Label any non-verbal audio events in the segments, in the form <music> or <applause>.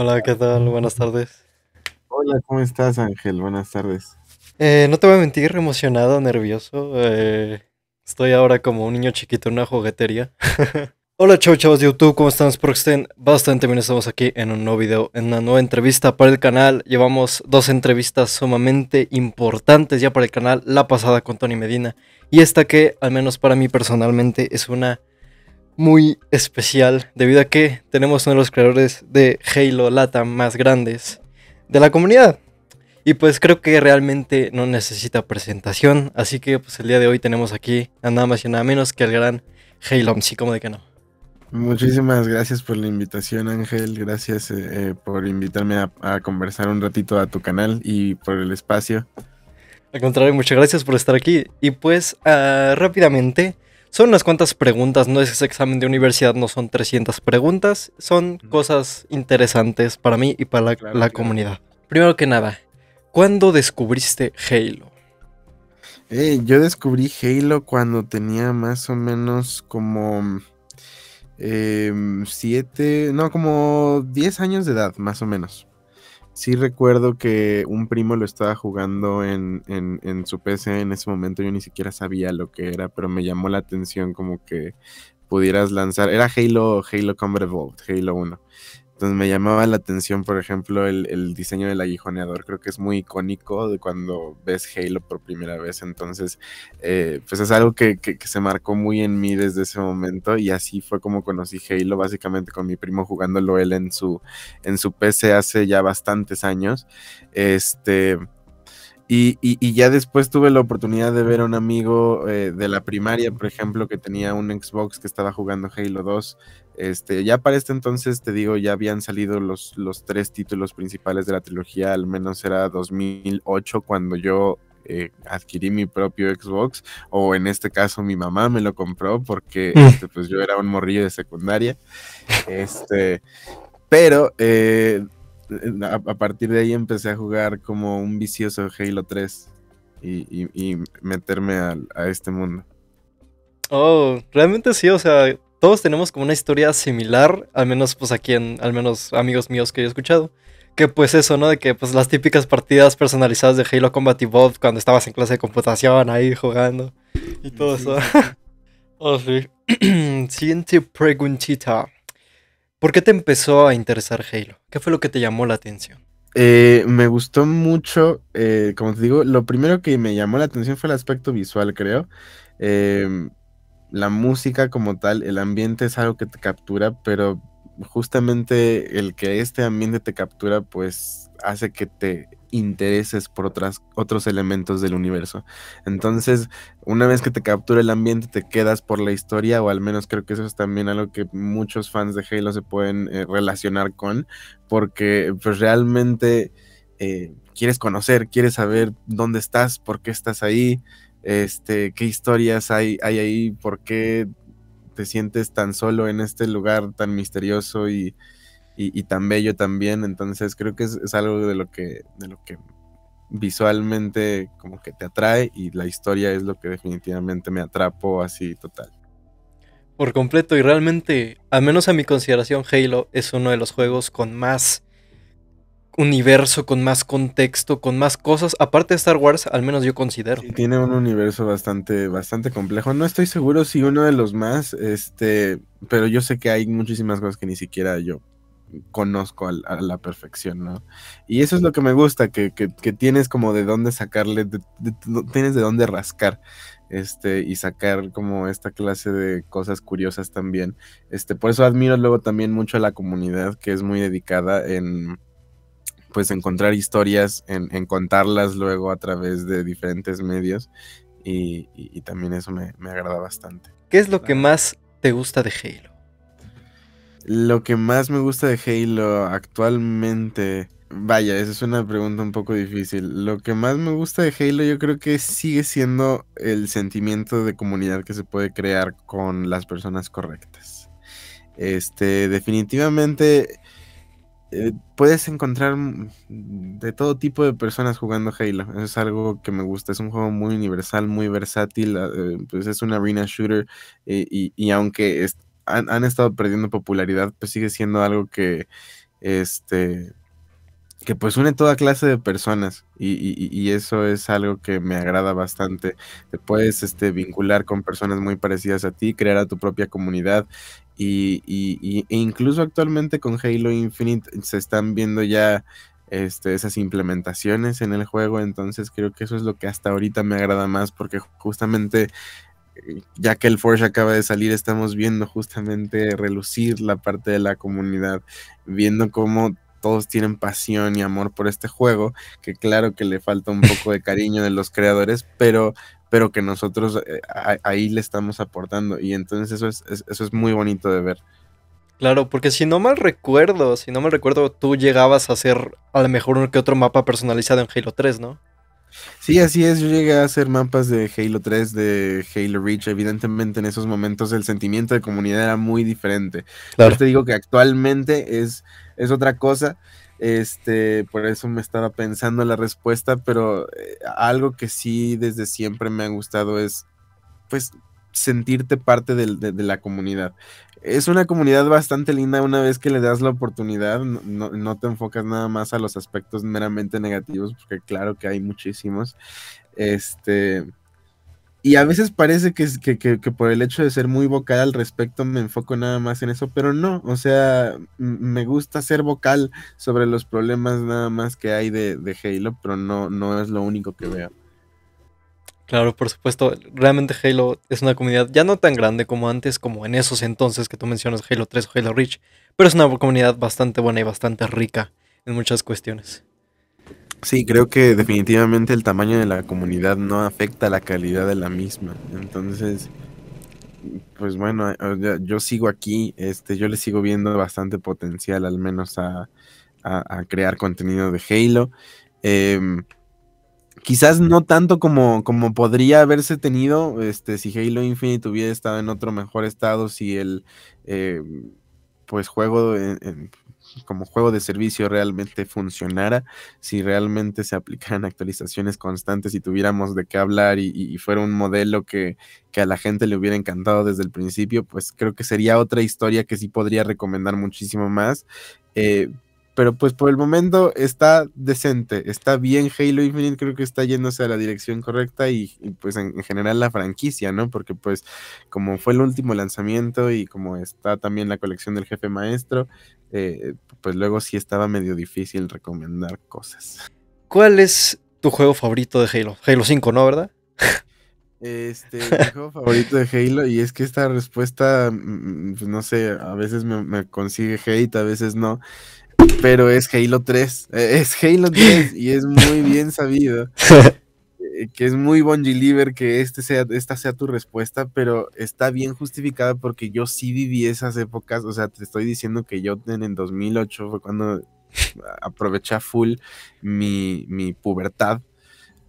Hola, ¿qué tal? Buenas tardes. Hola, ¿cómo estás, Ángel? Buenas tardes. Eh, no te voy a mentir, emocionado, nervioso. Eh, estoy ahora como un niño chiquito en una juguetería. <laughs> Hola, chau, chavos de YouTube, ¿cómo están? Proxten? bastante bien. Estamos aquí en un nuevo video, en una nueva entrevista para el canal. Llevamos dos entrevistas sumamente importantes ya para el canal. La pasada con Tony Medina y esta que, al menos para mí personalmente, es una muy especial debido a que tenemos uno de los creadores de Halo Lata más grandes de la comunidad. Y pues creo que realmente no necesita presentación, así que pues el día de hoy tenemos aquí a nada más y nada menos que el gran Halo, sí, como de que no. Muchísimas gracias por la invitación, Ángel. Gracias eh, eh, por invitarme a, conversar un ratito a tu canal y por el espacio. Al contrario, muchas gracias por estar aquí. Y pues ah, rápidamente, son unas cuantas preguntas, no es ese examen de universidad, no son 300 preguntas, son cosas interesantes para mí y para la, comunidad. Primero que nada, ¿cuándo descubriste Halo? Eh, yo descubrí Halo cuando tenía más o menos como 7, em, no, como 10 años de edad, más o menos. Sí recuerdo que un primo lo estaba jugando en, en, su PC en ese momento, yo ni siquiera sabía lo que era, pero me llamó la atención como que pudieras lanzar, era Halo, Halo Combat Evolved, Halo 1, entonces me llamaba la atención, por ejemplo, el, diseño del aguijoneador. Creo que es muy icónico de cuando ves Halo por primera vez. Entonces, eh, pues es algo que, se marcó muy en mí desde ese momento. Y así fue como conocí Halo, básicamente con mi primo jugándolo él en su, en su PC hace ya bastantes años. Este. Y, ya después tuve la oportunidad de ver a un amigo eh, de la primaria, por ejemplo, que tenía un Xbox que estaba jugando Halo 2 este, ya para este entonces, te digo, ya habían salido los, los tres títulos principales de la trilogía, al menos era 2008 cuando yo eh, adquirí mi propio Xbox, o en este caso mi mamá me lo compró porque mm. este, pues yo era un morrillo de secundaria. Este, pero eh, eh, a, partir de ahí empecé a jugar como un vicioso Halo 3 y, meterme a este mundo. Oh, realmente sí, o sea, todos tenemos como una historia similar, al menos pues aquí en, al menos amigos míos que yo he escuchado, que pues eso, ¿no? De que pues las típicas partidas personalizadas de Halo Combat Evolved cuando estabas en clase de computación ahí jugando y todo eso. <laughs> oh, sí. <clears throat> Siguiente preguntita. ¿Por qué te empezó a interesar Halo? ¿Qué fue lo que te llamó la atención? Eh, me gustó mucho, eh, como te digo, lo primero que me llamó la atención fue el aspecto visual, creo. Eh, la música como tal, el ambiente es algo que te captura, pero justamente el que este ambiente te captura, pues hace que te intereses por otras, otros elementos del universo. Entonces, una vez que te captura el ambiente, te quedas por la historia, o al menos creo que eso es también algo que muchos fans de Halo se pueden eh, relacionar con, porque pues, realmente eh, quieres conocer, quieres saber dónde estás, por qué estás ahí, este, qué historias hay, hay ahí, por qué te sientes tan solo en este lugar tan misterioso y, tan bello también. Entonces creo que es, algo de lo que, de lo que visualmente como que te atrae y la historia es lo que definitivamente me atrapo, así total. Por completo y realmente, al menos a mi consideración, Halo es uno de los juegos con más universo, con más contexto, con más cosas. Aparte de Star Wars, al menos yo considero. tiene un universo bastante, bastante complejo. No estoy seguro si uno de los más, este, pero yo sé que hay muchísimas cosas que ni siquiera yo conozco a, la perfección, ¿no? Y eso es lo que me gusta, que, que, que tienes como de dónde sacarle, tienes de dónde rascar este, y sacar como esta clase de cosas curiosas también. Este, por eso admiro luego también mucho a la comunidad que es muy dedicada en, pues encontrar historias, en, contarlas luego a través de diferentes medios y, también eso me, me, agrada bastante. ¿Qué es lo que más te gusta de Halo? Lo que más me gusta de Halo actualmente, vaya, esa es una pregunta un poco difícil. Lo que más me gusta de Halo yo creo que sigue siendo el sentimiento de comunidad que se puede crear con las personas correctas. Este, definitivamente eh, puedes encontrar de todo tipo de personas jugando Halo. es algo que me gusta. Es un juego muy universal, muy versátil. Ah, eh, pues es un arena shooter. Eh, y, aunque han, estado perdiendo popularidad, pues sigue siendo algo que este que pues une toda clase de personas y, y, y eso es algo que me agrada bastante. Te puedes este, vincular con personas muy parecidas a ti, crear a tu propia comunidad y, e incluso actualmente con Halo Infinite se están viendo ya este, esas implementaciones en el juego. Entonces creo que eso es lo que hasta ahorita me agrada más porque justamente eh, ya que el Forge acaba de salir, estamos viendo justamente relucir la parte de la comunidad, viendo cómo todos tienen pasión y amor por este juego, que claro que le falta un poco de cariño de los creadores, pero pero que nosotros eh, ahí le estamos aportando. Y entonces eso es, eso es muy bonito de ver. Claro, porque si no mal recuerdo, si no mal recuerdo, tú llegabas a hacer a lo mejor que otro mapa personalizado en Halo 3, ¿no? Sí, así es. Yo llegué a hacer mapas de Halo 3, de Halo Reach. Evidentemente, en esos momentos el sentimiento de comunidad era muy diferente. Claro. Yo te digo que actualmente es, es otra cosa. Este, por eso me estaba pensando la respuesta, pero eh, algo que sí desde siempre me ha gustado es, pues, sentirte parte de, la comunidad. Es una comunidad bastante linda una vez que le das la oportunidad, no te enfocas nada más a los aspectos meramente negativos, porque claro que hay muchísimos. Este, y a veces parece que, que, por el hecho de ser muy vocal al respecto me enfoco nada más en eso, pero no, o sea, me gusta ser vocal sobre los problemas nada más que hay de, Halo, pero no, no es lo único que veo. Claro, por supuesto, realmente Halo es una comunidad ya no tan grande como antes, como en esos entonces que tú mencionas Halo 3 o Halo Reach, pero es una comunidad bastante buena y bastante rica en muchas cuestiones. Sí, creo que definitivamente el tamaño de la comunidad no afecta la calidad de la misma. Entonces, pues bueno, eh, yo sigo aquí, este, yo le sigo viendo bastante potencial, al menos a, crear contenido de Halo. Em, quizás no tanto como, como podría haberse tenido, este, si Halo Infinite hubiera estado en otro mejor estado, si el eh, pues juego en como juego de servicio realmente funcionara, si realmente se aplicaran actualizaciones constantes y tuviéramos de qué hablar y, fuera un modelo que, que, a la gente le hubiera encantado desde el principio, pues creo que sería otra historia que sí podría recomendar muchísimo más. Eh, pero pues por el momento está decente, está bien Halo Infinite, creo que está yéndose a la dirección correcta y, pues en, general la franquicia, ¿no? Porque pues como fue el último lanzamiento y como está también la colección del jefe maestro, eh, pues luego sí estaba medio difícil recomendar cosas. ¿Cuál es tu juego favorito de Halo? Halo 5, ¿no? ¿Verdad? Este, mi juego favorito de Halo, y es que esta respuesta, mm, mm, pues no sé, a veces me, me, consigue hate, a veces no, pero es Halo 3. Eh, es Halo 3 y es muy bien sabido <laughs> eh, que es muy Bonjiliver que este sea, esta sea tu respuesta, pero está bien justificada porque yo sí viví esas épocas. O sea, te estoy diciendo que yo en 2008 fue cuando aproveché a full mi, pubertad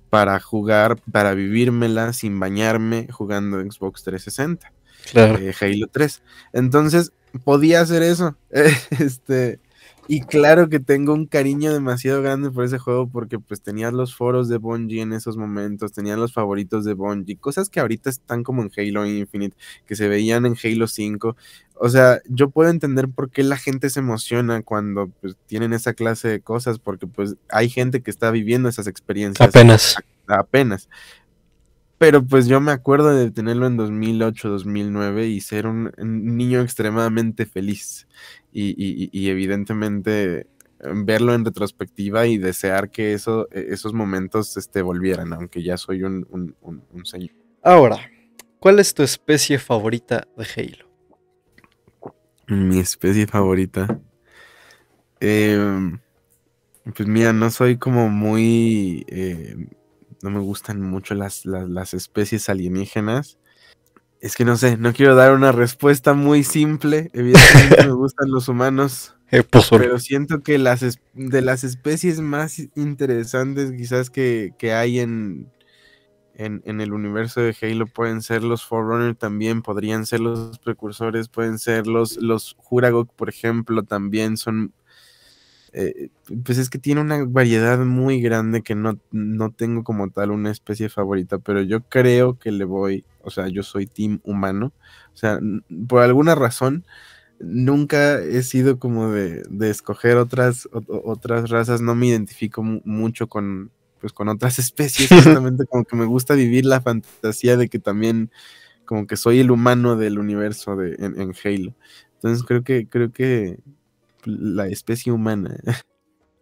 para jugar, para vivírmela sin bañarme jugando Xbox 360. Claro. Eh, Halo 3. Entonces, podía hacer eso. <laughs> este y claro que tengo un cariño demasiado grande por ese juego porque pues tenía los foros de Bungie en esos momentos, tenía los favoritos de Bungie, cosas que ahorita están como en Halo Infinite, que se veían en Halo 5. O sea, yo puedo entender por qué la gente se emociona cuando pues, tienen esa clase de cosas porque pues hay gente que está viviendo esas experiencias. Apenas. apenas. Pero pues yo me acuerdo de tenerlo en 2008, 2009 y ser un niño extremadamente feliz y, evidentemente em, verlo en retrospectiva y desear que eso, e, esos momentos este, volvieran, aunque ya soy un, señor. Ahora, ¿cuál es tu especie favorita de Halo? Mi especie favorita. Em, pues mira, no soy como muy... Eh, no me gustan mucho las, las especies alienígenas. Es que no sé, no quiero dar una respuesta muy simple. Evidentemente me <laughs> gustan los humanos. Eh, pues, pero siento que las de las especies más interesantes quizás que, que hay en, en, el universo de Halo pueden ser los Forerunner también, podrían ser los precursores, pueden ser los, los Juragok, por ejemplo, también son eh, pues es que tiene una variedad muy grande que no, no tengo como tal una especie favorita, pero yo creo que le voy, o sea, yo soy team humano, o sea, por alguna razón nunca he sido como de, escoger otras, otras razas, no me identifico mucho con, pues, con otras <laughs> especies, <laughs> justamente como que me gusta vivir la fantasía de que también como que soy el humano del universo de, en, en Halo. Entonces creo que, creo que la especie humana. <laughs>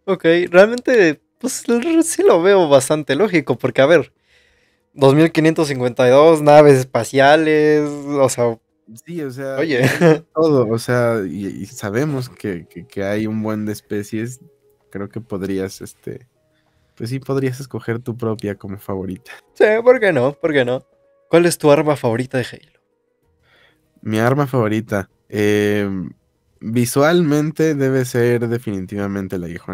Ok, realmente, pues sí lo veo bastante lógico, porque a ver, 2552 naves espaciales, o sea... Sí, o sea, oye. todo, o sea, y, sabemos que, que, hay un buen de especies, creo que podrías, este, pues sí, podrías escoger tu propia como favorita. Sí, ¿por qué no? ¿Por qué no? ¿Cuál es tu arma favorita de Halo? Mi arma favorita, eh, Visualmente debe ser definitivamente el negro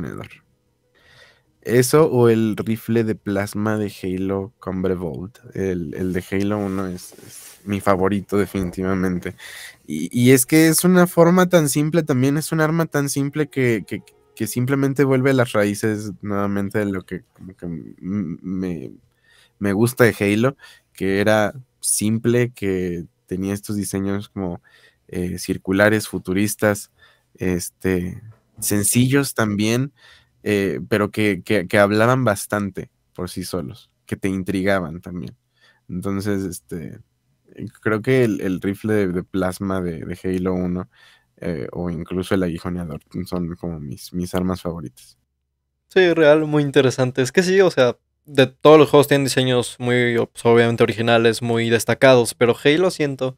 Eso o el rifle de plasma de Halo Combre El, de Halo 1 es, mi favorito definitivamente. Y, es que es una forma tan simple, también es un arma tan simple que, simplemente vuelve a las raíces nuevamente de lo que, que me, me gusta de Halo, que era simple, que tenía estos diseños como eh, circulares, futuristas, este, sencillos también, eh, pero que, hablaban bastante por sí solos, que te intrigaban también. Entonces, este, eh, creo que el, rifle de, plasma de, Halo 1 o incluso el aguijoneador son como mis, mis armas favoritas. Sí, real, muy interesante. Es que sí, o sea, de todos los juegos tienen diseños muy, obviamente, originales, muy destacados, pero Halo siento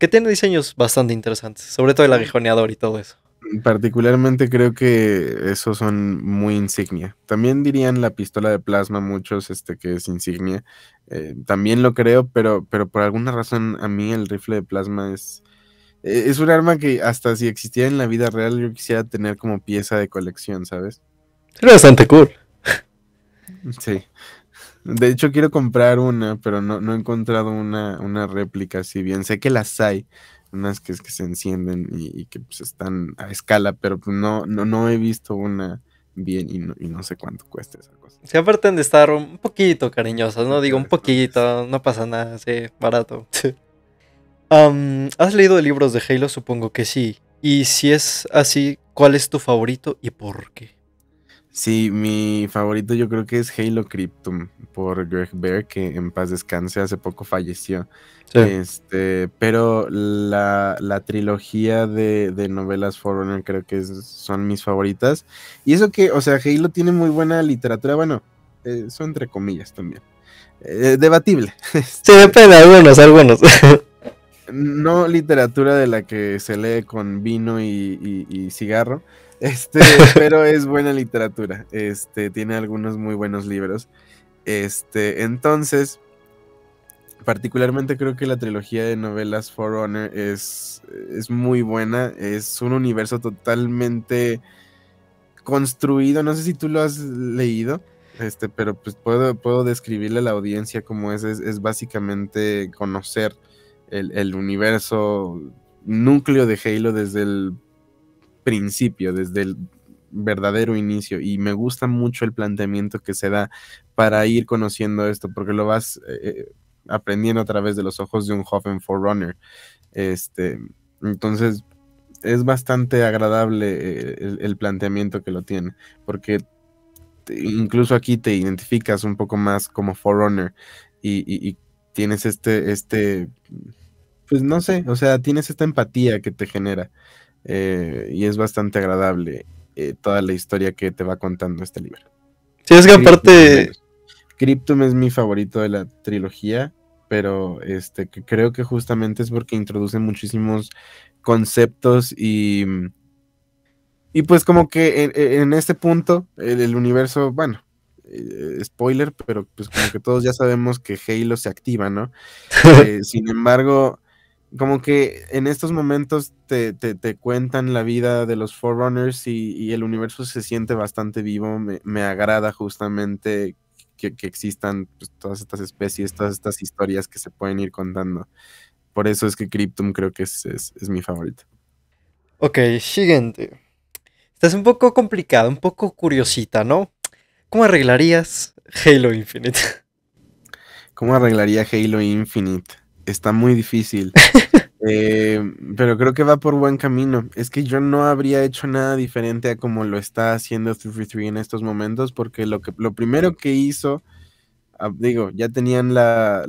que tiene diseños bastante interesantes, sobre todo el aguijoneador y todo eso. Particularmente creo que esos son muy insignia. También dirían la pistola de plasma, muchos, este que es insignia. Eh, también lo creo, pero, pero por alguna razón a mí el rifle de plasma es, e, es un arma que hasta si existiera en la vida real yo quisiera tener como pieza de colección, ¿sabes? Es bastante cool. Sí. De hecho, quiero comprar una, pero no, he encontrado una, una réplica, así bien sé que las hay, unas que, que se encienden y, que pues, están a escala, pero pues, no, no, no he visto una bien y no, y no sé cuánto cuesta esa cosa. Se apartan de estar un poquito cariñosas, ¿no? Digo, un poquito, no pasa nada, sí, barato. <laughs> ¿Has leído libros de Halo? Supongo que sí. Y si es así, ¿cuál es tu favorito y por qué? Sí, mi favorito yo creo que es Halo Cryptum por Greg Bear, que en paz descanse, hace poco falleció. Este, pero la, la trilogía de, novelas Forerunner creo que son mis favoritas. Y eso que, o sea, Halo tiene muy buena literatura, bueno, eso eh, entre comillas también. Eh, debatible. <laughs> Sí, este, depende, algunos, algunos. No literatura de la que se lee con vino y cigarro, este, <laughs> pero es buena literatura. Este, tiene algunos muy buenos libros. Este, entonces, particularmente creo que la trilogía de novelas Forerunner es, es muy buena. Es un universo totalmente construido. No sé si tú lo has leído. Este, pero pues puedo, puedo describirle a la audiencia como es. Es, básicamente conocer el, el universo núcleo de Halo desde el principio, desde el verdadero inicio y me gusta mucho el planteamiento que se da para ir conociendo esto porque lo vas eh, eh, aprendiendo a través de los ojos de un joven forerunner este entonces es bastante agradable eh, el, planteamiento que lo tiene porque incluso aquí te identificas un poco más como forerunner y, y tienes este este pues no sé o sea tienes esta empatía que te genera eh, y es bastante agradable eh, toda la historia que te va contando este libro. Sí, es que aparte. Cryptum es mi favorito de la trilogía, pero este, creo que justamente es porque introduce muchísimos conceptos y. Y pues, como que en, este punto, el, universo, bueno, eh, spoiler, pero pues como que todos ya sabemos que Halo se activa, ¿no? <laughs> sin embargo, como que en estos momentos te, cuentan la vida de los Forerunners y, el universo se siente bastante vivo. Me, agrada justamente que, existan pues, todas estas especies, todas estas historias que se pueden ir contando. Por eso es que Cryptum creo que es, es, es mi favorito. Ok, siguiente. Estás un poco complicado, un poco curiosita, ¿no? ¿Cómo arreglarías Halo Infinite? <laughs> ¿Cómo arreglaría Halo Infinite? está muy difícil. <laughs> Eh, pero creo que va por buen camino. Es que yo no habría hecho nada diferente a como lo está haciendo 333 en estos momentos, porque lo, que, lo primero que hizo, ah, digo, ya tenían la,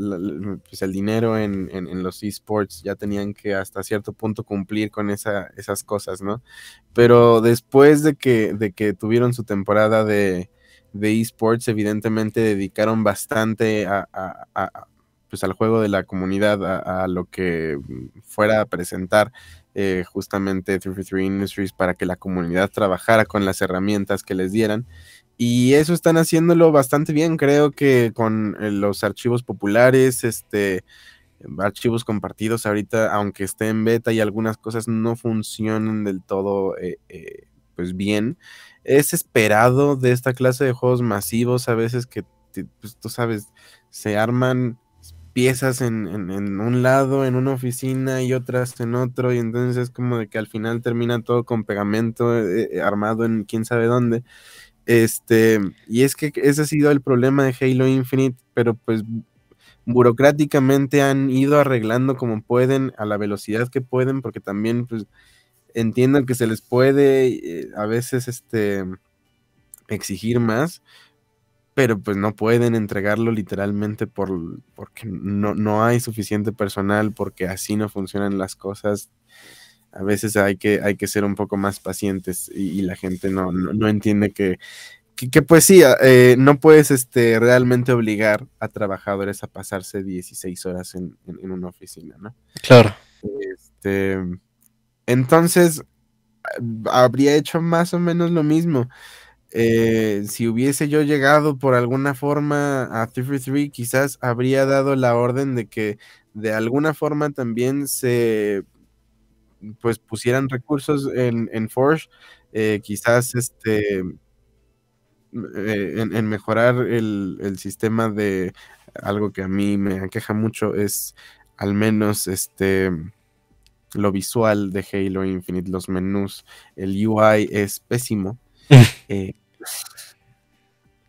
pues, el dinero en, en, los esports, ya tenían que hasta cierto punto cumplir con esa, esas cosas, ¿no? Pero después de que, de que tuvieron su temporada de, esports, evidentemente dedicaron bastante a pues al juego de la comunidad, a, lo que fuera a presentar eh, justamente 333 Industries para que la comunidad trabajara con las herramientas que les dieran. Y eso están haciéndolo bastante bien, creo que con eh, los archivos populares, este, archivos compartidos ahorita, aunque esté en beta y algunas cosas no funcionan del todo eh, pues bien, es esperado de esta clase de juegos masivos a veces que, pues, tú sabes, se arman piezas en, en, un lado, en una oficina y otras en otro, y entonces es como de que al final termina todo con pegamento eh, eh, armado en quién sabe dónde. Este, y es que ese ha sido el problema de Halo Infinite, pero pues burocráticamente han ido arreglando como pueden, a la velocidad que pueden, porque también pues que se les puede eh, a veces este exigir más, pero pues no pueden entregarlo literalmente por, porque no, hay suficiente personal, porque así no funcionan las cosas. A veces hay que, hay que ser un poco más pacientes y, la gente no, no, entiende que, que, pues sí, ah, eh, no puedes este, realmente obligar a trabajadores a pasarse 16 horas en, en una oficina, ¿no? Claro. Este, entonces, habría hecho más o menos lo mismo. Eh, si hubiese yo llegado por alguna forma a 333, quizás habría dado la orden de que de alguna forma también se pues pusieran recursos en, en Forge, eh, quizás este em, eh, en, mejorar el, sistema de algo que a mí me aqueja mucho es al menos este lo visual de Halo Infinite, los menús, el UI es pésimo. <laughs>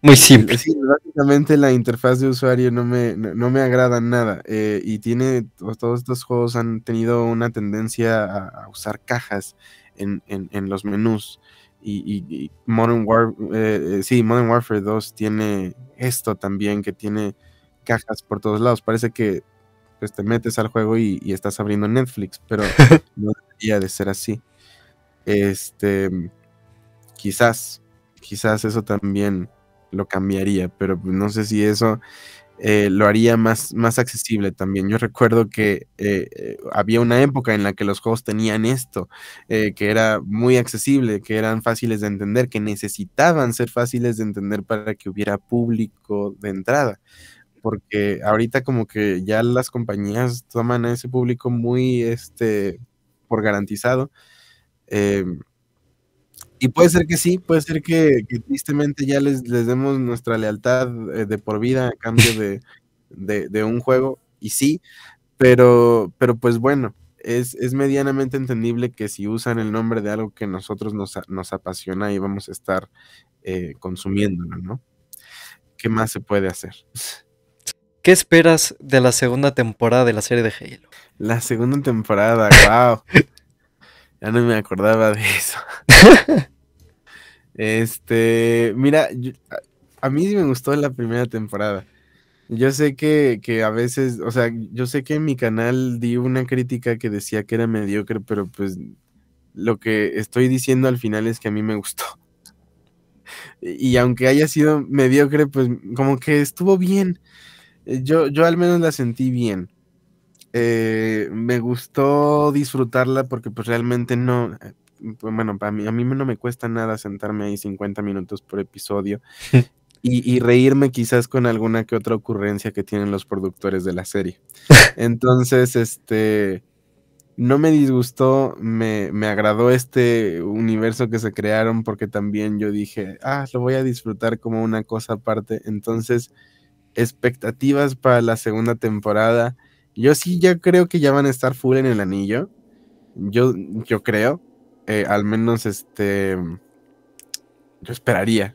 Muy simple. básicamente la interfaz de usuario no me, agrada nada. Eh, y tiene, pues, todos estos juegos han tenido una tendencia a, usar cajas en, los menús. Y, Modern, War, eh, sí, Modern Warfare 2 tiene esto también, que tiene cajas por todos lados. Parece que pues, te metes al juego y, y estás abriendo Netflix, pero <laughs> no debería de ser así. Este, quizás quizás eso también lo cambiaría, pero pues, no sé si eso eh, lo haría más, más accesible también. Yo recuerdo que eh, eh, había una época en la que los juegos tenían esto, que era muy accesible, que eran fáciles de entender, que necesitaban ser fáciles de entender para que hubiera público de entrada. Porque ahorita como que ya las compañías toman a ese público muy este, por garantizado. Y puede ser que sí, puede ser que, tristemente ya les, demos nuestra lealtad eh, de por vida a cambio de, un juego, y sí, pero, pero pues bueno, es, es, medianamente entendible que si usan el nombre de algo que nosotros nos, apasiona y vamos a estar eh, consumiéndolo, ¿no? ¿Qué más se puede hacer? ¿Qué esperas de la segunda temporada de la serie de Halo? La segunda temporada, wow. <laughs> Ya no me acordaba de <laughs> eso. este, mira, a, mí sí me gustó la primera temporada. Yo sé que, a veces, o sea, yo sé que en mi canal di una crítica que decía que era mediocre, pero pues lo que estoy diciendo al final es que a mí me gustó. <laughs> Y, aunque haya sido mediocre, pues como que estuvo bien. Yo, yo al menos la sentí bien. Eh, me gustó disfrutarla porque pues realmente no, eh, bueno, para mí, a mí no me cuesta nada sentarme ahí 50 minutos por episodio <laughs> y, reírme quizás con alguna que otra ocurrencia que tienen los productores de la serie. <laughs> Entonces, este, no me disgustó, me, me agradó este universo que se crearon porque también yo dije, ah, lo voy a disfrutar como una cosa aparte. Entonces, expectativas para la segunda temporada yo sí ya creo que ya van a estar full en el anillo. Yo, yo creo. Eh, al menos este. Yo esperaría.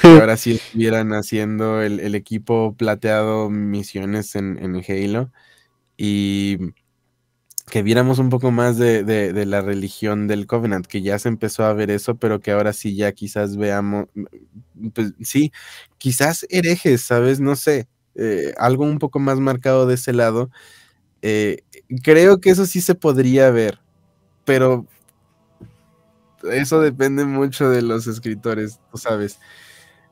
Que <laughs> ahora sí estuvieran haciendo el, equipo plateado misiones en, Halo. Y que viéramos un poco más de, de, de, la religión del Covenant, que ya se empezó a ver eso, pero que ahora sí ya quizás veamos. Pues sí, quizás herejes, ¿sabes? No sé. Eh, algo un poco más marcado de ese lado, eh, creo que eso sí se podría ver, pero eso depende mucho de los escritores, tú sabes.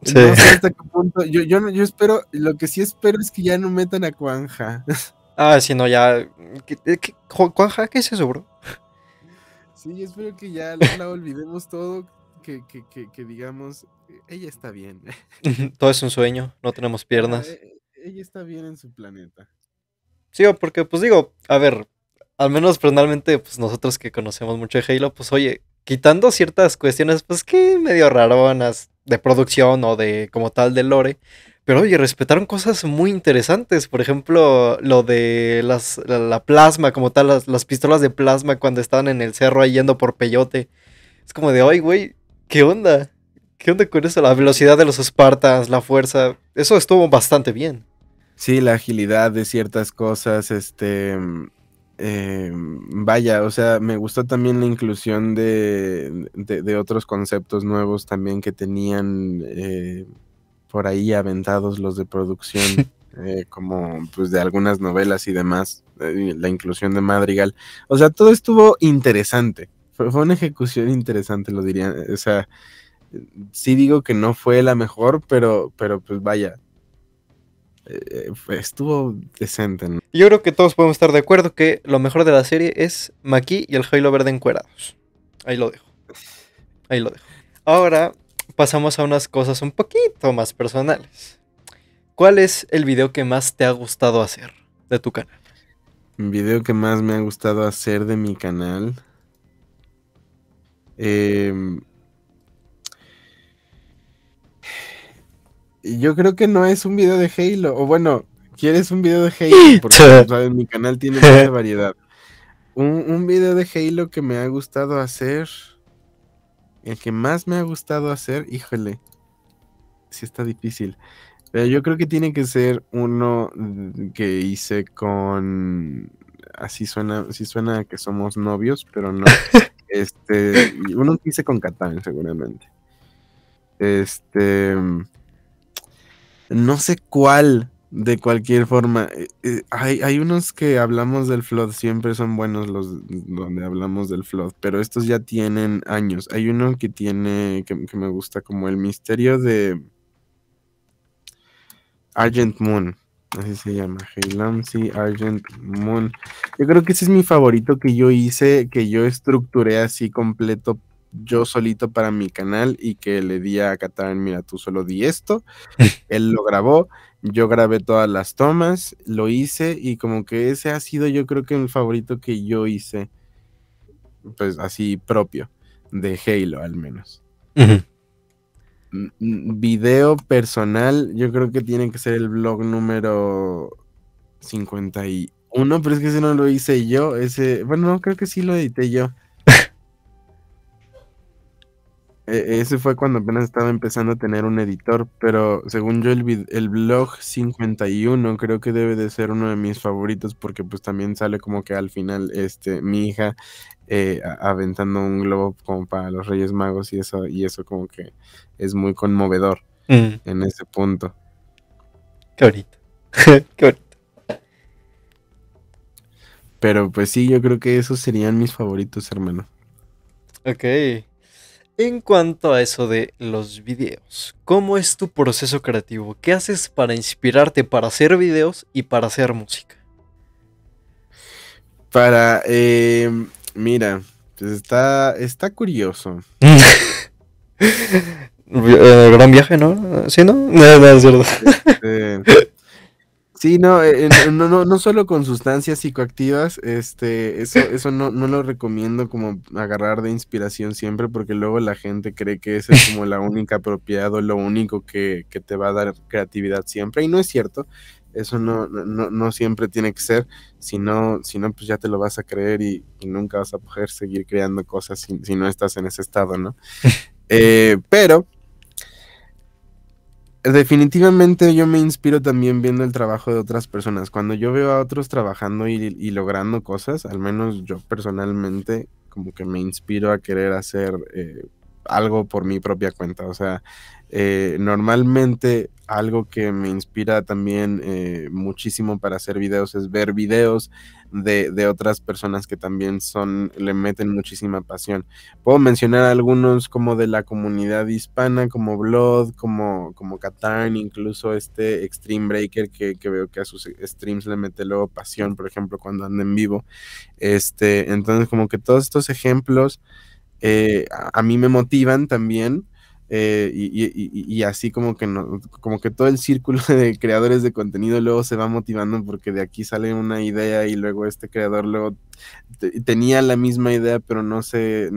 Yo, yo, espero, lo que sí espero es que ya no metan a Cuanja. <laughs> Ah, si no, ya. ¿Cuanja qué es eso, bro? Sí, espero que ya la, la olvidemos todo, que, que, que, digamos, ella está bien. <laughs> todo es un sueño, no tenemos piernas. Eh, ella está bien en su planeta. Sí, porque pues digo, a ver, al menos personalmente, pues nosotros que conocemos mucho de Halo, pues oye, quitando ciertas cuestiones, pues que medio raronas de producción o de como tal de lore, pero oye, respetaron cosas muy interesantes. Por ejemplo, lo de las, la, plasma, como tal, las, las, pistolas de plasma cuando estaban en el cerro ahí yendo por peyote. Es como de, oye güey, ¿qué onda? ¿Qué onda con eso? La velocidad de los Spartans, la fuerza. Eso estuvo bastante bien sí, la agilidad de ciertas cosas, este, mm, eh, vaya, o sea, me gustó también la inclusión de, otros conceptos nuevos también que tenían eh, por ahí aventados los de producción. <laughs> Eh, como pues de algunas novelas y demás, la inclusión de Madrigal, o sea, todo estuvo interesante, fue, una ejecución interesante, lo diría, o sea, sí digo que no fue la mejor, pero, pero pues vaya, eh, estuvo decente. Yo creo que todos podemos estar de acuerdo que lo mejor de la serie es Maki y el Jailo Verde encuerados. Ahí lo dejo. Ahí lo dejo. Ahora pasamos a unas cosas un poquito más personales. ¿Cuál es el video que más te ha gustado hacer de tu canal? Video que más me ha gustado hacer de mi canal. Eh, yo creo que no es un video de Halo. O bueno, ¿quieres un video de Halo? <laughs> Porque ¿sabes? mi canal tiene <laughs> mucha variedad. Un, video de Halo que me ha gustado hacer. El que más me ha gustado hacer, híjole. Si está difícil. Pero yo creo que tiene que ser uno que hice con. Así suena, así suena que somos novios, pero no. <laughs> Este, uno que hice con Catán, seguramente. Este no sé cuál, de cualquier forma. Eh, eh, hay, unos que hablamos del flood, siempre son buenos los donde hablamos del flood, pero estos ya tienen años. Hay uno que tiene, que, me gusta como el misterio de Argent Moon. Así se llama, Heilamsi Argent Moon. Yo creo que ese es mi favorito que yo hice, que yo estructuré así completo yo solito para mi canal y que le di a Catarán, mira, tú solo di esto, <laughs> él lo grabó, yo grabé todas las tomas, lo hice y como que ese ha sido yo creo que el favorito que yo hice, pues así propio, de Halo al menos. Mm, mm, video personal, yo creo que tiene que ser el blog número 51, pero es que ese no lo hice yo, ese, bueno, creo que sí lo edité yo E-, ese fue cuando apenas estaba empezando a tener un editor, pero según yo el, blog 51 creo que debe de ser uno de mis favoritos porque pues también sale como que al final este mi hija eh, aventando un globo como para los Reyes Magos y eso y eso como que es muy conmovedor mm. en ese punto. Qué bonito. <laughs> Qué bonito. Pero pues sí, yo creo que esos serían mis favoritos, hermano. Ok. En cuanto a eso de los videos, ¿cómo es tu proceso creativo? ¿Qué haces para inspirarte para hacer videos y para hacer música? Para, eh, mira, pues está, está curioso. <laughs> Eh, gran viaje, ¿no? ¿Sí, no? <laughs> No, no es verdad. Sí, no, eh, no, no, no, solo con sustancias psicoactivas, este, eso, eso no, no lo recomiendo como agarrar de inspiración siempre, porque luego la gente cree que esa es como la única propiedad o lo único que, que te va a dar creatividad siempre, y no es cierto, eso no, no, siempre tiene que ser, si no, pues ya te lo vas a creer y, nunca vas a poder seguir creando cosas si, no estás en ese estado, ¿no? <laughs> Eh, pero definitivamente yo me inspiro también viendo el trabajo de otras personas. Cuando yo veo a otros trabajando y, logrando cosas, al menos yo personalmente como que me inspiro a querer hacer eh, algo por mi propia cuenta. O sea, eh, normalmente algo que me inspira también eh, muchísimo para hacer videos es ver videos de, otras personas que también son, le meten muchísima pasión. Puedo mencionar algunos como de la comunidad hispana, como Blood, como, como incluso este Extreme Breaker que, veo que a sus streams le mete luego pasión, por ejemplo, cuando anda en vivo. Este, entonces, como que todos estos ejemplos eh, a mí me motivan también eh, y, así como que no, como que todo el círculo <laughs> de creadores de contenido luego se va motivando porque de aquí sale una idea y luego este creador luego tenía la misma idea pero no se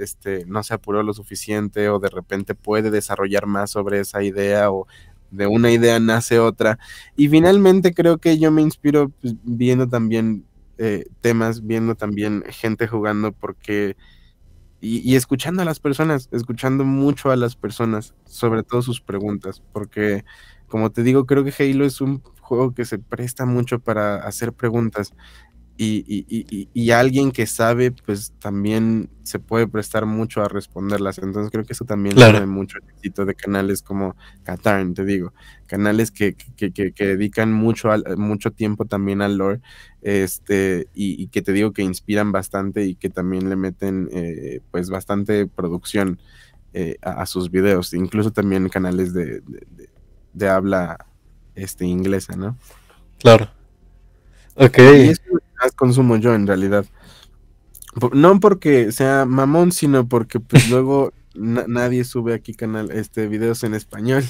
este, no se apuró lo suficiente o de repente puede desarrollar más sobre esa idea o de una idea nace otra y finalmente creo que yo me inspiro pues, viendo también eh, temas viendo también gente jugando porque y, escuchando a las personas, escuchando mucho a las personas, sobre todo sus preguntas, porque como te digo, creo que Halo es un juego que se presta mucho para hacer preguntas. Y, y, y, y, alguien que sabe, pues también se puede prestar mucho a responderlas. Entonces creo que eso también claro. mucho éxito de canales como Katarn, te digo. Canales que, que, que, que dedican mucho, al, mucho tiempo también al lore este, y, que te digo que inspiran bastante y que también le meten eh, pues bastante producción eh, a, sus videos. Incluso también canales de, habla este, inglesa, ¿no? Claro. Ok consumo yo en realidad. No porque sea mamón, sino porque pues luego nadie sube aquí canal, este, videos en español.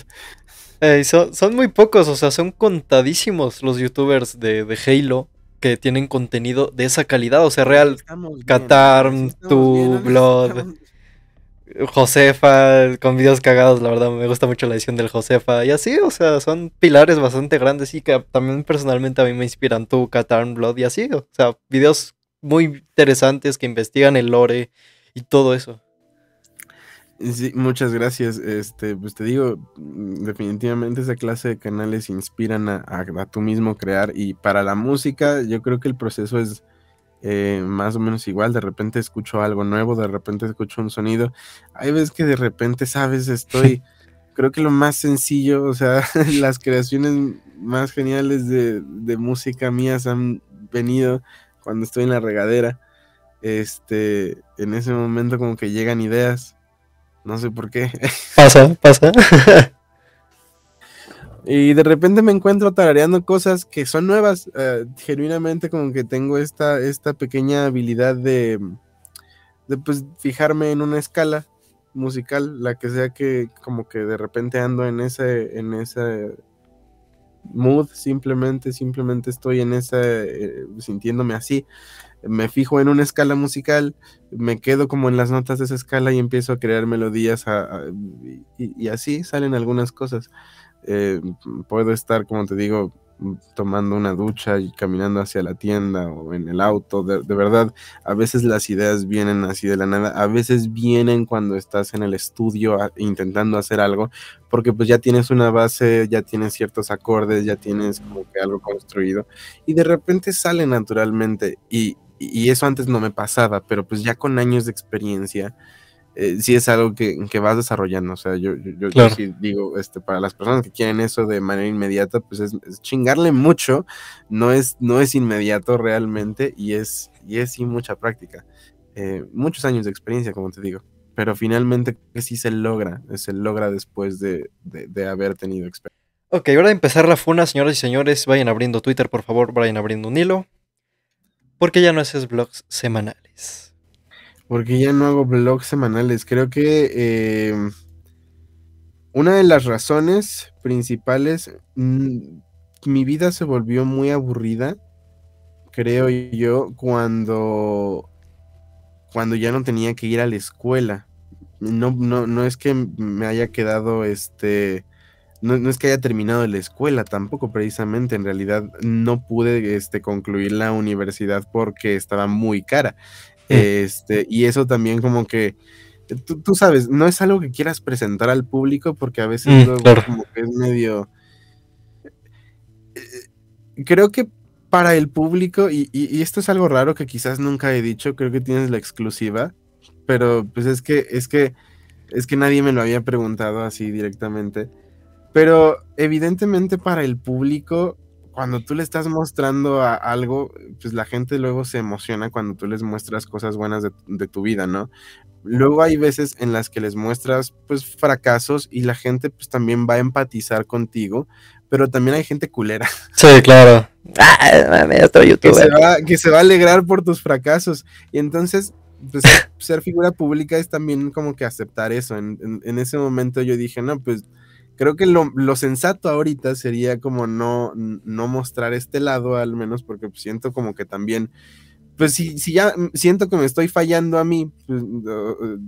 son, muy pocos, o sea, son contadísimos los youtubers de, Halo que tienen contenido de esa calidad, o sea, real. catar tu Blood. Josefa, con videos cagados, la verdad, me gusta mucho la edición del Josefa. Y así, o sea, son pilares bastante grandes y que también personalmente a mí me inspiran tú, Catarn Blood y así, o sea, videos muy interesantes que investigan el lore y todo eso. Sí, muchas gracias. Este, pues te digo, definitivamente esa clase de canales inspiran a, a tú mismo crear y para la música yo creo que el proceso es eh, más o menos igual, de repente escucho algo nuevo, de repente escucho un sonido, hay veces que de repente, sabes, estoy, <laughs> creo que lo más sencillo, o sea, <laughs> las creaciones más geniales de, de música mías han venido cuando estoy en la regadera, este, en ese momento como que llegan ideas, no sé por qué. Pasa, pasa. <laughs> Y de repente me encuentro tarareando cosas que son nuevas. Eh, genuinamente como que tengo esta, esta pequeña habilidad de, pues, fijarme en una escala musical, la que sea que como que de repente ando en ese, en ese mood, simplemente, simplemente estoy en esa, eh, sintiéndome así. Me fijo en una escala musical, me quedo como en las notas de esa escala y empiezo a crear melodías y, así salen algunas cosas. Eh, puedo estar, como te digo, tomando una ducha y caminando hacia la tienda o en el auto. De, verdad, a veces las ideas vienen así de la nada, a veces vienen cuando estás en el estudio ah, intentando hacer algo, porque pues ya tienes una base, ya tienes ciertos acordes, ya tienes como que algo construido y de repente sale naturalmente y, y eso antes no me pasaba, pero pues ya con años de experiencia eh, si es algo que, que, vas desarrollando. O sea, yo, digo, este, para las personas que quieren eso de manera inmediata, pues es, chingarle mucho, no es, no es inmediato realmente y es, y es sí mucha práctica. Eh, muchos años de experiencia, como te digo. Pero finalmente sí se logra, se logra después de, de, haber tenido experiencia. Ok, ahora de empezar la funa, señoras y señores. Vayan abriendo Twitter, por favor, vayan abriendo un hilo. Porque ya no haces blogs semanales. Porque ya no hago blogs semanales. Creo que em, una de las razones principales, mm, mi vida se volvió muy aburrida, creo yo, cuando, cuando ya no tenía que ir a la escuela. No, no, es que me haya quedado este... No, no, es que haya terminado la escuela tampoco, precisamente. En realidad no pude este, concluir la universidad porque estaba muy cara. <laughs> Este, y eso también como que, tú, sabes, no es algo que quieras presentar al público porque a veces mm, que es medio... Eh, creo que para el público, y, esto es algo raro que quizás nunca he dicho, creo que tienes la exclusiva, pero pues es que, es que, es que nadie me lo había preguntado así directamente. Pero evidentemente para el público cuando tú le estás mostrando a algo, pues la gente luego se emociona cuando tú les muestras cosas buenas de, tu vida, ¿no? Luego hay veces en las que les muestras pues fracasos y la gente pues también va a empatizar contigo, pero también hay gente culera. <laughs> Sí, claro. Ah, youtuber. Que se, va, se va a alegrar por tus fracasos. Y entonces pues, ser figura pública es también como que aceptar eso. en, ese momento yo dije, no, pues creo que lo, sensato ahorita sería como no, no mostrar este lado, al menos porque pues, siento como que también, pues si, si ya siento que me estoy fallando a mí, pues,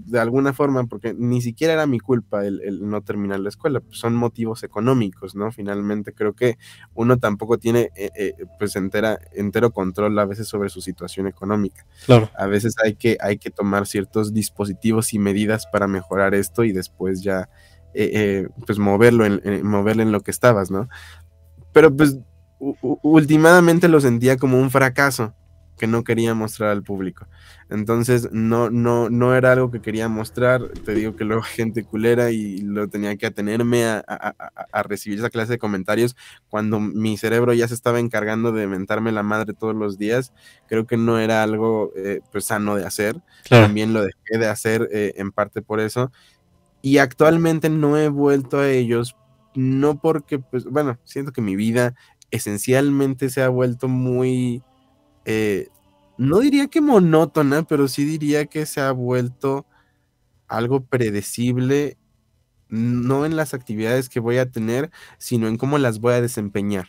de alguna forma, porque ni siquiera era mi culpa el, no terminar la escuela, pues, son motivos económicos, ¿no? Finalmente creo que uno tampoco tiene eh, eh, pues entero control a veces sobre su situación económica. Claro. A veces hay que, hay que tomar ciertos dispositivos y medidas para mejorar esto y después ya eh, eh, pues moverlo en, en, eh, en lo que estabas, ¿no? Pero pues últimamente lo sentía como un fracaso que no quería mostrar al público. Entonces no, no, no era algo que quería mostrar. Te digo que luego <laughs> gente culera y lo tenía que atenerme a, recibir esa clase de comentarios cuando mi cerebro ya se estaba encargando de mentarme la madre todos los días. Creo que no era algo pues, sano de hacer. También lo dejé de hacer en parte por eso. Y actualmente no he vuelto a ellos, no porque, pues, bueno, siento que mi vida esencialmente se ha vuelto muy, eh, no diría que monótona, pero sí diría que se ha vuelto algo predecible, no en las actividades que voy a tener, sino en cómo las voy a desempeñar.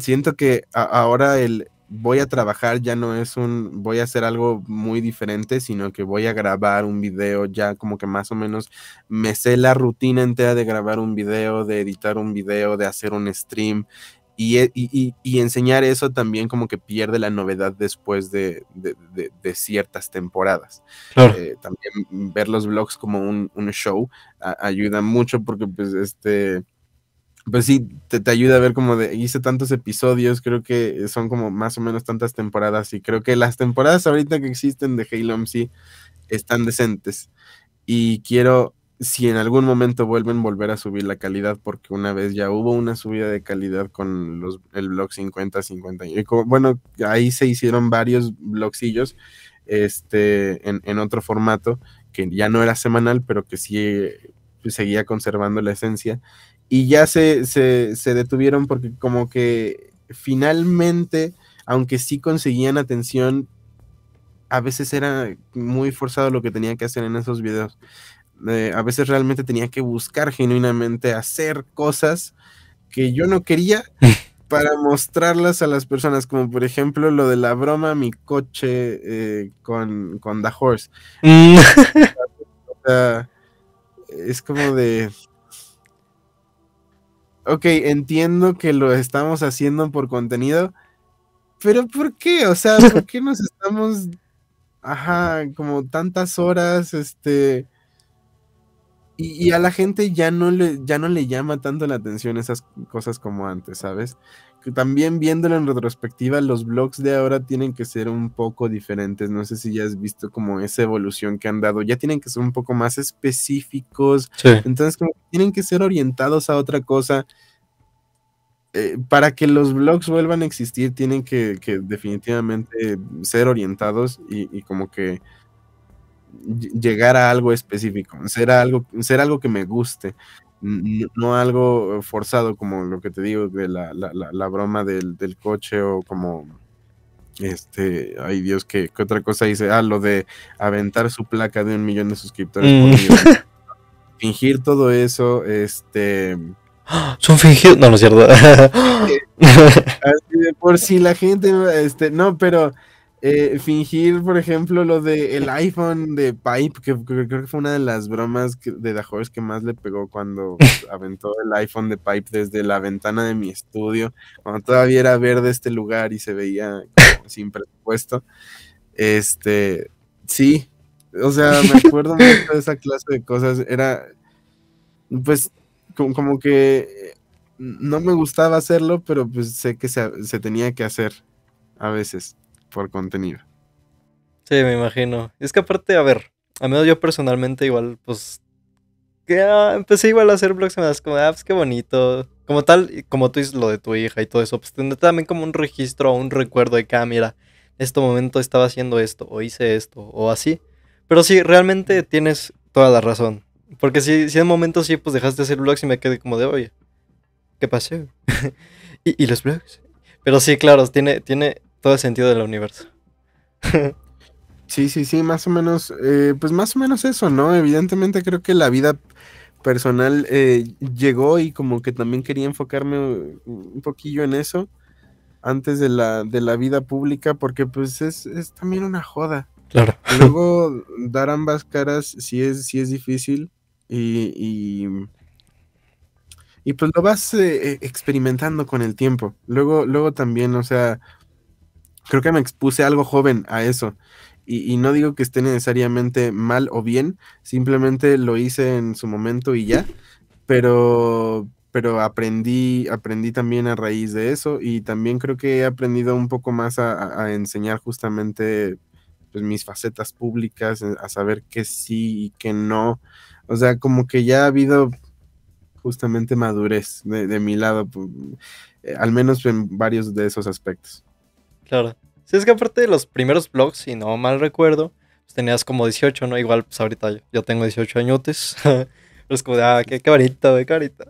Siento que ahora el, voy a trabajar ya no es un, voy a hacer algo muy diferente, sino que voy a grabar un video, ya como que más o menos me sé la rutina entera de grabar un video, de editar un video, de hacer un stream. Y, e, y, enseñar eso también como que pierde la novedad después de, de, de, ciertas temporadas. Claro. Eh, también ver los vlogs como un, un show ayuda mucho porque pues este pues sí, te, ayuda a ver como de, hice tantos episodios, creo que son como más o menos tantas temporadas y creo que las temporadas ahorita que existen de Halo MC están decentes y quiero, si en algún momento vuelven, volver a subir la calidad porque una vez ya hubo una subida de calidad con los, el blog 50-50. Y bueno, ahí se hicieron varios blogcillos este, en, en otro formato que ya no era semanal, pero que sí eh, seguía conservando la esencia y ya se, se, detuvieron porque como que finalmente, aunque sí conseguían atención, a veces era muy forzado lo que tenía que hacer en esos videos. Eh, a veces realmente tenía que buscar genuinamente hacer cosas que yo no quería <laughs> para mostrarlas a las personas, como por ejemplo lo de la broma mi coche eh, con, con The Horse. Mm. <laughs> es como de ok, entiendo que lo estamos haciendo por contenido, pero ¿por qué? O sea, ¿por qué nos estamos, ajá, como tantas horas, este... Y, a la gente ya no, le, ya no le llama tanto la atención esas cosas como antes, ¿sabes? también viéndolo en retrospectiva, los blogs de ahora tienen que ser un poco diferentes. No sé si ya has visto como esa evolución que han dado. Ya tienen que ser un poco más específicos. Entonces, como tienen que ser orientados a otra cosa. Eh, para que los blogs vuelvan a existir, tienen que, definitivamente ser orientados y, como que llegar a algo específico, ser algo, ser algo que me guste no algo forzado como lo que te digo de la, la, la, la broma del, coche o como este, ay Dios, que, otra cosa dice, ah, lo de aventar su placa de un millón de suscriptores mm. <laughs> fingir todo eso, este... <gasps> Son fingidos, no, no es cierto. <laughs> <laughs> por si la gente, este, no, pero eh, fingir, por ejemplo, lo de el iPhone de Pipe, que, creo que fue una de las bromas de The que más le pegó cuando <laughs> aventó el iPhone de Pipe desde la ventana de mi estudio, cuando todavía era verde este lugar y se veía sin presupuesto. Este, sí, o sea, me <laughs> acuerdo de esa clase de cosas. Era, pues, como, que eh, no me gustaba hacerlo, pero pues sé que se, se tenía que hacer a veces por contenido. Sí, me imagino. Es que aparte, a ver, a mí yo personalmente igual, pues, que ah, empecé igual a hacer blogs, me das como, ah, pues qué bonito. Como tal, como tú dices lo de tu hija y todo eso, pues tendré también como un registro o un recuerdo de que, ah, mira, en este momento estaba haciendo esto, o hice esto, o así. Pero sí, realmente tienes toda la razón. Porque si, si en momentos sí, pues dejaste de hacer blogs y me quedé como de, oye, ¿qué pasó? <laughs> ¿Y, los blogs? Pero sí, claro, tiene, tiene, todo el sentido del universo. sí, sí, sí, más o menos, eh, pues más o menos eso, ¿no? Evidentemente creo que la vida personal eh, llegó y como que también quería enfocarme un poquillo en eso antes de la, vida pública porque pues es, también una joda. Claro. <laughs> Luego dar ambas caras sí es, sí es difícil y, y, pues lo vas eh, experimentando con el tiempo. Luego, luego también, o sea, creo que me expuse algo joven a eso. Y, no digo que esté necesariamente mal o bien, simplemente lo hice en su momento y ya, pero, pero aprendí, aprendí también a raíz de eso y también creo que he aprendido un poco más a, enseñar justamente pues, mis facetas públicas, eh, a saber qué sí y qué no. O sea, como que ya ha habido justamente madurez de, mi lado, eh, al menos en varios de esos aspectos. Claro. Sí, es que aparte de los primeros blogs, si no mal recuerdo, pues tenías como 18, ¿no? Igual, pues ahorita yo, tengo 18 añotes. Pero es <laughs> como, ah, qué, carita, qué <laughs>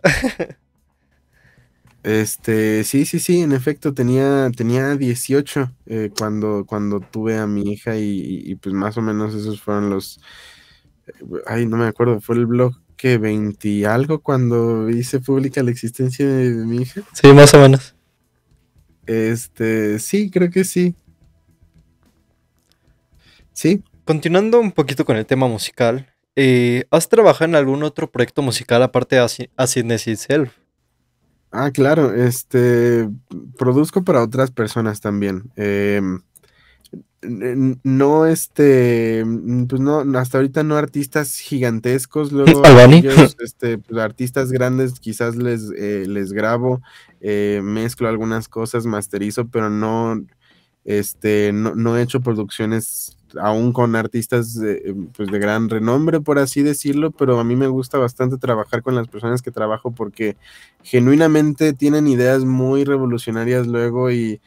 Este, sí, sí, sí, en efecto, tenía, tenía 18 eh, cuando, cuando tuve a mi hija y, pues más o menos esos fueron los... ay, no me acuerdo, fue el blog que 20 y algo cuando hice pública la existencia de mi hija. Sí, más o menos. Este, sí, creo que sí. Sí. Continuando un poquito con el tema musical, eh, ¿has trabajado en algún otro proyecto musical aparte de Asidness Itself? Ah, claro, este, produzco para otras personas también. Eh, no este pues no hasta ahorita no artistas gigantescos luego <laughs> este, pues, artistas grandes quizás les eh, les grabo eh, mezclo algunas cosas masterizo pero no este no, no he hecho producciones aún con artistas pues, de gran renombre por así decirlo pero a mí me gusta bastante trabajar con las personas que trabajo porque genuinamente tienen ideas muy revolucionarias luego y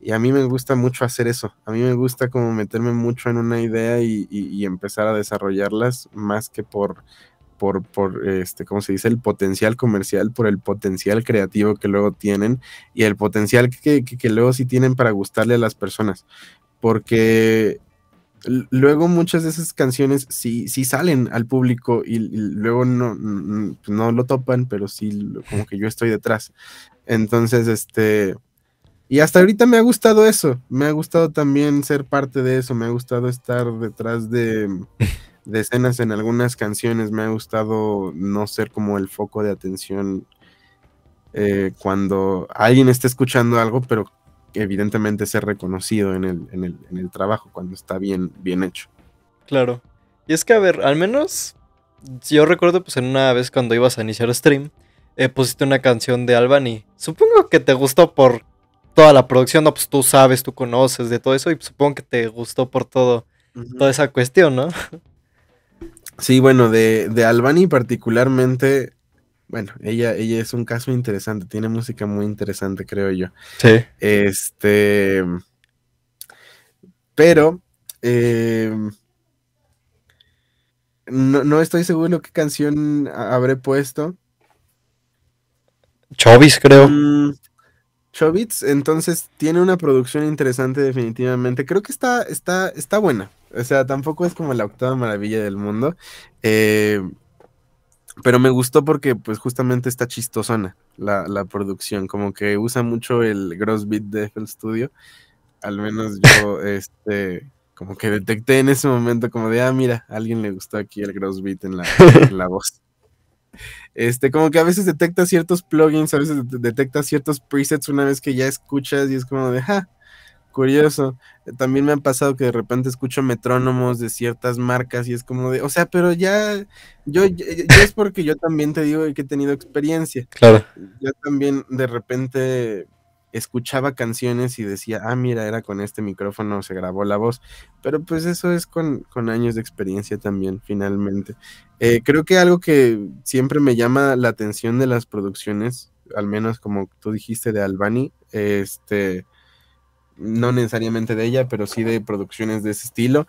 y a mí me gusta mucho hacer eso. A mí me gusta como meterme mucho en una idea y, empezar a desarrollarlas más que por, por, por este, ¿cómo se dice? El potencial comercial, por el potencial creativo que luego tienen y el potencial que, que, luego sí tienen para gustarle a las personas. Porque luego muchas de esas canciones sí, sí salen al público y, luego no, no, lo topan, pero sí como que yo estoy detrás. Entonces, este y hasta ahorita me ha gustado eso, me ha gustado también ser parte de eso, me ha gustado estar detrás de, <laughs> escenas en algunas canciones, me ha gustado no ser como el foco de atención eh, cuando alguien está escuchando algo, pero evidentemente ser reconocido en el, trabajo cuando está bien, bien hecho. Claro. Y es que, a ver, al menos yo recuerdo pues en una vez cuando ibas a iniciar stream, eh, pusiste una canción de Albany. Supongo que te gustó por toda la producción, no, pues tú sabes, tú conoces de todo eso y supongo que te gustó por todo, toda esa cuestión, ¿no? Sí, bueno, de, de Albany particularmente, bueno, ella, ella es un caso interesante, tiene música muy interesante, creo yo. Sí. Este, pero, eh, no, estoy seguro qué canción habré puesto. Chovis, creo. Mm, Chobits, entonces tiene una producción interesante definitivamente. Creo que está, está, está buena. O sea, tampoco es como la octava maravilla del mundo. Eh, pero me gustó porque pues justamente está chistosona la, producción. Como que usa mucho el gross beat de FL Studio. Al menos yo, <laughs> este como que detecté en ese momento como de, ah, mira, a alguien le gustó aquí el gross beat en la <laughs> voz. Este, como que a veces detecta ciertos plugins, a veces detecta ciertos presets una vez que ya escuchas y es como de, ja, curioso. También me han pasado que de repente escucho metrónomos de ciertas marcas y es como de, o sea, pero ya, yo, es porque yo también te digo que he tenido experiencia. Claro. Yo también de repente escuchaba canciones y decía, ah, mira, era con este micrófono, se grabó la voz. Pero pues eso es con, años de experiencia también, finalmente. Eh, creo que algo que siempre me llama la atención de las producciones, al menos como tú dijiste de Albani, este, no necesariamente de ella, pero sí de producciones de ese estilo,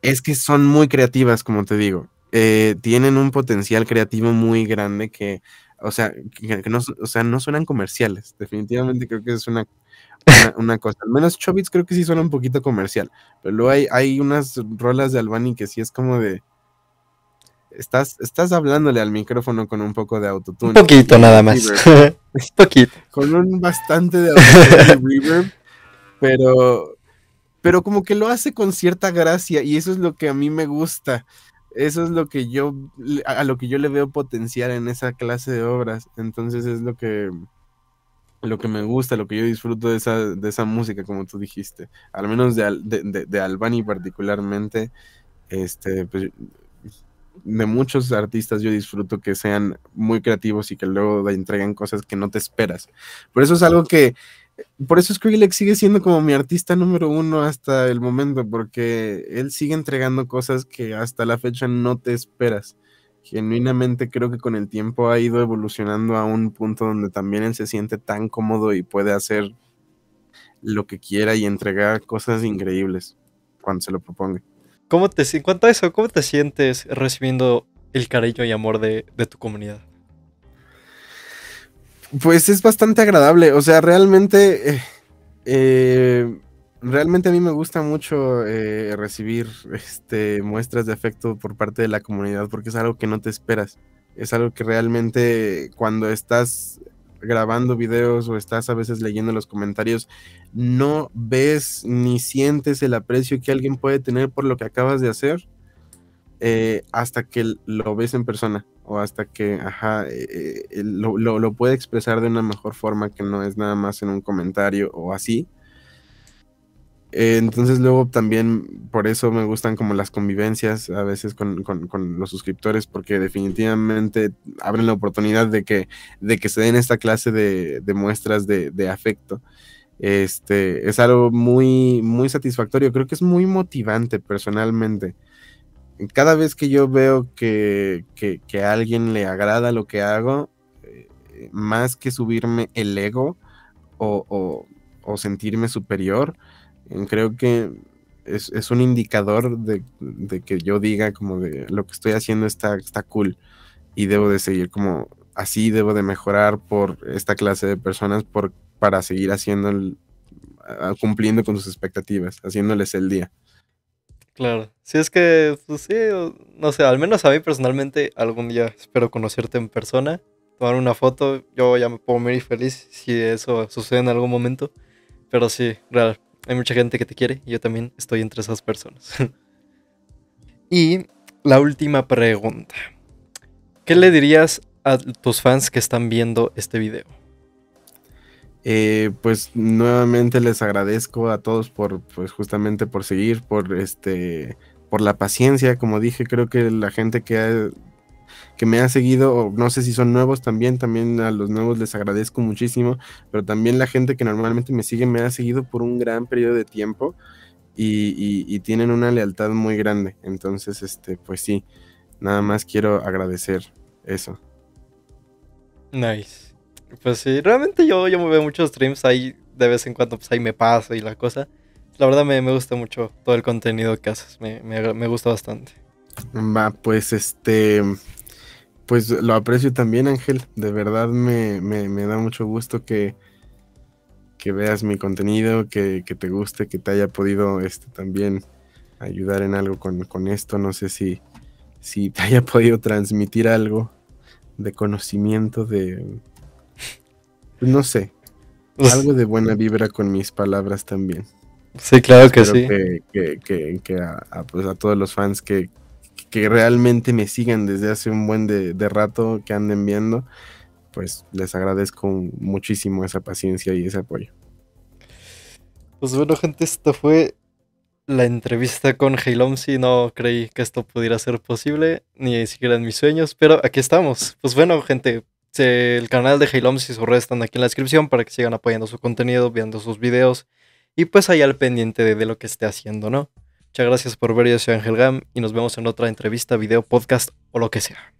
es que son muy creativas, como te digo. Eh, tienen un potencial creativo muy grande que o sea, no, sea, no suenan comerciales. Definitivamente creo que es una, una, cosa. Al menos Chobits creo que sí suena un poquito comercial. Pero luego hay, hay unas rolas de Albani que sí es como de. Estás, estás hablándole al micrófono con un poco de autotune. Un poquito nada más. <laughs> un poquito. Con un bastante de autotune reverb. Pero. Pero como que lo hace con cierta gracia. Y eso es lo que a mí me gusta eso es lo que yo, a lo que yo le veo potenciar en esa clase de obras. Entonces es lo que, lo que me gusta, lo que yo disfruto de esa, de esa música, como tú dijiste. Al menos de, de, particularmente, este, pues, de muchos artistas yo disfruto que sean muy creativos y que luego entreguen cosas que no te esperas. Por eso es algo que por eso Skrillex sigue siendo como mi artista número uno hasta el momento, porque él sigue entregando cosas que hasta la fecha no te esperas. Genuinamente creo que con el tiempo ha ido evolucionando a un punto donde también él se siente tan cómodo y puede hacer lo que quiera y entregar cosas increíbles cuando se lo proponga. ¿Cómo te, en cuanto a eso, ¿cómo te sientes recibiendo el cariño y amor de tu comunidad? Pues es bastante agradable, o sea, realmente... Eh, eh, realmente a mí me gusta mucho eh, recibir este, muestras de afecto por parte de la comunidad porque es algo que no te esperas. Es algo que realmente cuando estás grabando videos o estás a veces leyendo los comentarios, no ves ni sientes el aprecio que alguien puede tener por lo que acabas de hacer hasta que lo ves en persona o hasta que eh, eh, lo, lo, puede expresar de una mejor forma que no es nada más en un comentario o así. Eh, entonces luego también por eso me gustan como las convivencias a veces con, los suscriptores porque definitivamente abren la oportunidad de que, de que se den esta clase de, muestras de, de, afecto. Este, es algo muy, muy satisfactorio, creo que es muy motivante personalmente cada vez que yo veo que, a alguien le agrada lo que hago, eh, más que subirme el ego o, sentirme superior, eh, creo que es, un indicador de, que yo diga como de lo que estoy haciendo está, está cool y debo de seguir como así, debo de mejorar por esta clase de personas por, para seguir haciendo cumpliendo con sus expectativas, haciéndoles el día. Claro. Si es que, pues sí, no sé, al menos a mí personalmente algún día espero conocerte en persona, tomar una foto, yo ya me puedo muy feliz si eso sucede en algún momento, pero sí, real, hay mucha gente que te quiere y yo también estoy entre esas personas. <laughs> y la última pregunta. ¿Qué le dirías a tus fans que están viendo este video? Eh, pues nuevamente les agradezco a todos por, pues justamente por seguir, por este, por la paciencia, como dije, creo que la gente que que me ha seguido, no sé si son nuevos también, también a los nuevos les agradezco muchísimo, pero también la gente que normalmente me sigue me ha seguido por un gran periodo de tiempo y, y tienen una lealtad muy grande. Entonces, este, pues sí, nada más quiero agradecer eso. Nice. Pues sí, realmente yo, yo me veo muchos streams ahí de vez en cuando, pues ahí me pasa y la cosa. La verdad me, gusta mucho todo el contenido que haces, me, gusta bastante. Va, pues este, pues lo aprecio también Ángel, de verdad me, da mucho gusto que, que veas mi contenido, que, te guste, que te haya podido este, también ayudar en algo con, con esto. No sé si, si te haya podido transmitir algo de conocimiento de, no sé. <laughs> Algo de buena vibra con mis palabras también. Sí, claro que sí. Que, que, a, pues a todos los fans que, realmente me sigan desde hace un buen de, rato, que anden viendo, pues les agradezco muchísimo esa paciencia y ese apoyo. Pues bueno, gente, esta fue la entrevista con Heilomsi. No creí que esto pudiera ser posible, ni siquiera en mis sueños, pero aquí estamos. Pues bueno, gente, el canal de Heylom y su red están aquí en la descripción para que sigan apoyando su contenido, viendo sus videos y pues ahí al pendiente de lo que esté haciendo, ¿no? Muchas gracias por ver, yo soy Ángel Gam y nos vemos en otra entrevista, video, podcast o lo que sea.